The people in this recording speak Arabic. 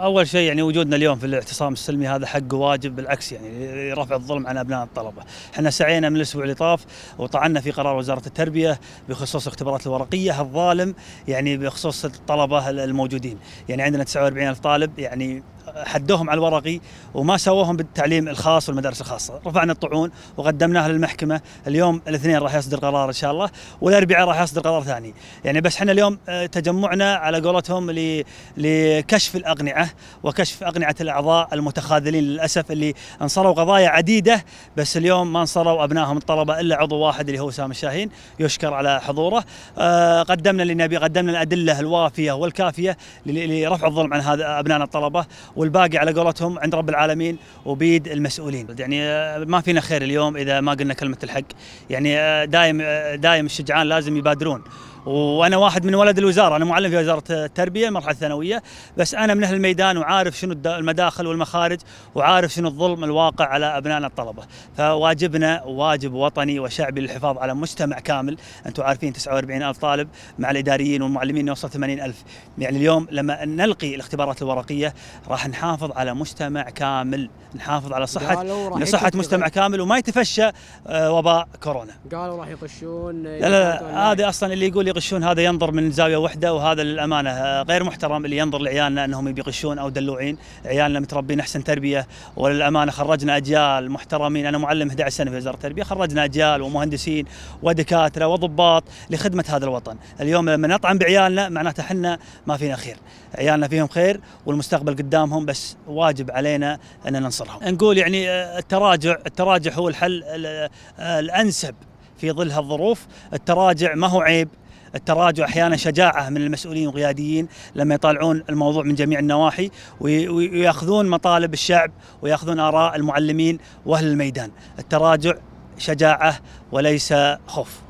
اول شيء يعني وجودنا اليوم في الاعتصام السلمي هذا حق واجب بالعكس يعني رفع الظلم عن ابناء الطلبه، احنا سعينا من الاسبوع اللي طاف وطعنا في قرار وزاره التربيه بخصوص الاختبارات الورقيه الظالم يعني بخصوص الطلبه الموجودين، يعني عندنا 49 الف طالب يعني حدوهم على الورقي وما سووهم بالتعليم الخاص والمدارس الخاصه، رفعنا الطعون وقدمناها للمحكمه، اليوم الاثنين راح يصدر قرار ان شاء الله والاربعاء راح يصدر قرار ثاني، يعني بس احنا اليوم آه، تجمعنا على قولتهم لكشف الاقنعه وكشف اقنعه الاعضاء المتخاذلين للاسف اللي انصروا قضايا عديده بس اليوم ما انصروا ابنائهم الطلبه الا عضو واحد اللي هو سامي الشاهين يشكر على حضوره، آه، قدمنا اللي قدمنا الادله الوافيه والكافيه لرفع الظلم عن هذا ابنائنا الطلبه والباقي على قولتهم عند رب العالمين وبيد المسؤولين يعني آه، ما فينا خير اليوم اذا ما قلنا كلمه الحق يعني آه، دايم آه، دايم الشجعان لازم يبادرون وانا واحد من ولد الوزاره انا معلم في وزاره التربيه المرحله الثانويه بس انا من اهل الميدان وعارف شنو المداخل والمخارج وعارف شنو الظلم الواقع على ابنائنا الطلبه فواجبنا واجب وطني وشعبي للحفاظ على مجتمع كامل انتم عارفين 49 الف طالب مع الاداريين والمعلمين نوصل 80 الف يعني اليوم لما نلقي الاختبارات الورقيه راح نحافظ على مجتمع كامل نحافظ على صحه صحه مجتمع كامل وما يتفشى آه، وباء كورونا قالوا راح يطشون لا لا, لا هذا اصلا اللي يقول اللي يغشون هذا ينظر من زاويه واحده وهذا للامانه آه، غير محترم اللي ينظر لعيالنا انهم يغشون او دلوعين، عيالنا متربين احسن تربيه وللامانه خرجنا اجيال محترمين، انا معلم 11 سنه في وزاره التربيه، خرجنا اجيال ومهندسين ودكاتره وضباط لخدمه هذا الوطن، اليوم لما نطعن بعيالنا معناته احنا ما فينا خير، عيالنا فيهم خير والمستقبل قدامهم بس واجب علينا ان ننصرهم. نقول يعني آه، التراجع التراجع هو الحل آه، الانسب في ظل هالظروف التراجع ما هو عيب التراجع احيانا شجاعه من المسؤولين والقياديين لما يطالعون الموضوع من جميع النواحي وياخذون مطالب الشعب وياخذون اراء المعلمين واهل الميدان، التراجع شجاعه وليس خوف.